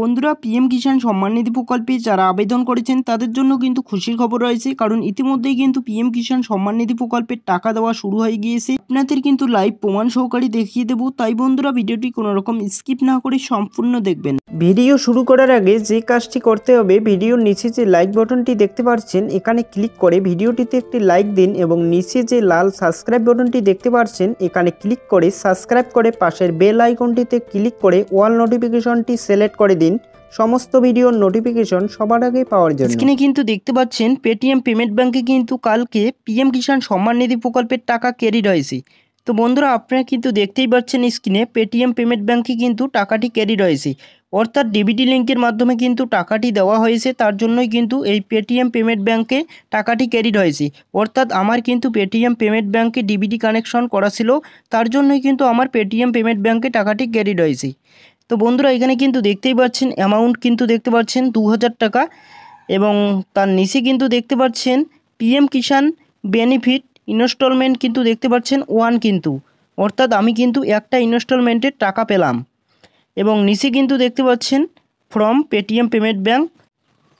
বন্ধুরা পিএম কিষাণ সম্মাননিধি প্রকল্পে যারা আবেদন করেছেন তাদের জন্য কিন্তু খুশির খবর রয়েছে কারণ ইতিমধ্যেই কিন্তু পিএম কিষাণ সম্মাননিধি প্রকল্পের টাকা দেওয়া শুরু হয়ে গিয়েছে আপনাদের কিন্তু লাইভ প্রমাণ সহকারী দেখিয়ে দেবো তাই বন্ধুরা ভিডিওটি কোনোরকম স্কিপ না করে সম্পূর্ণ দেখবেন ভিডিও শুরু করার আগে যে কাজটি করতে হবে ভিডিওর নিচে যে লাইক বটনটি দেখতে পাচ্ছেন এখানে ক্লিক করে ভিডিওটিতে একটি লাইক দিন এবং নিচে যে লাল সাবস্ক্রাইব বটনটি দেখতে পাচ্ছেন এখানে ক্লিক করে সাবস্ক্রাইব করে পাশের বেল আইকনটিতে ক্লিক করে ওয়াল নোটিফিকেশনটি সিলেক্ট করে দিন সমস্ত ভিডিওর নোটিফিকেশন সবার আগে পাওয়ার জন্য স্ক্রিনে কিন্তু দেখতে পাচ্ছেন পেটিএম পেমেন্ট ব্যাঙ্কে কিন্তু কালকে পিএম কিষাণ সম্মান নিধি প্রকল্পের টাকা ক্যারি রয়েছে তো বন্ধুরা আপনারা কিন্তু দেখতেই পাচ্ছেন স্ক্রিনে পেটিএম পেমেন্ট ব্যাঙ্কে কিন্তু টাকাটি ক্যারি রয়েছে অর্থাৎ ডিবিটি লিঙ্কের মাধ্যমে কিন্তু টাকাটি দেওয়া হয়েছে তার জন্যই কিন্তু এই পেটিএম পেমেন্ট ব্যাংকে টাকাটি ক্যারিড হয়েছে অর্থাৎ আমার কিন্তু পেটিএম পেমেন্ট ব্যাংকে ডিবিটি কানেকশন করা ছিল তার জন্যই কিন্তু আমার পেটিএম পেমেন্ট ব্যাংকে টাকাটি ক্যারিড হয়েছে তো বন্ধুরা এখানে কিন্তু দেখতেই পাচ্ছেন অ্যামাউন্ট কিন্তু দেখতে পাচ্ছেন দু টাকা এবং তার নিচে কিন্তু দেখতে পাচ্ছেন পিএম কিষাণ বেনিফিট ইনস্টলমেন্ট কিন্তু দেখতে পাচ্ছেন ওয়ান কিন্তু অর্থাৎ আমি কিন্তু একটা ইনস্টলমেন্টের টাকা পেলাম এবং নিচে কিন্তু দেখতে পাচ্ছেন ফ্রম পেটিএম পেমেন্ট ব্যাঙ্ক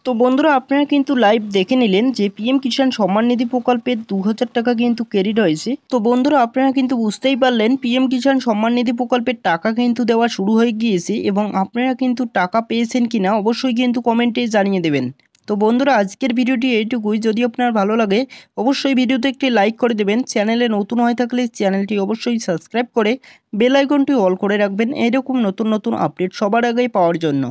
তো বন্ধুরা আপনারা কিন্তু লাইভ দেখে নিলেন যে পিএম কিষাণ সম্মান নিধি প্রকল্পে দু টাকা কিন্তু ক্রেডিট হয়েছে তো বন্ধুরা আপনারা কিন্তু বুঝতেই পারলেন পিএম কিষাণ সম্মান নিধি প্রকল্পের টাকা কিন্তু দেওয়া শুরু হয়ে গিয়েছে এবং আপনারা কিন্তু টাকা পেয়েছেন কিনা অবশ্যই কিন্তু কমেন্টে জানিয়ে দেবেন তো বন্ধুরা আজকের ভিডিওটি এইটুকুই যদি আপনার ভালো লাগে অবশ্যই ভিডিওতে একটি লাইক করে দেবেন চ্যানেলে নতুন হয়ে থাকলে চ্যানেলটি অবশ্যই সাবস্ক্রাইব করে বেলাইকনটি অল করে রাখবেন এরকম নতুন নতুন আপডেট সবার আগে পাওয়ার জন্য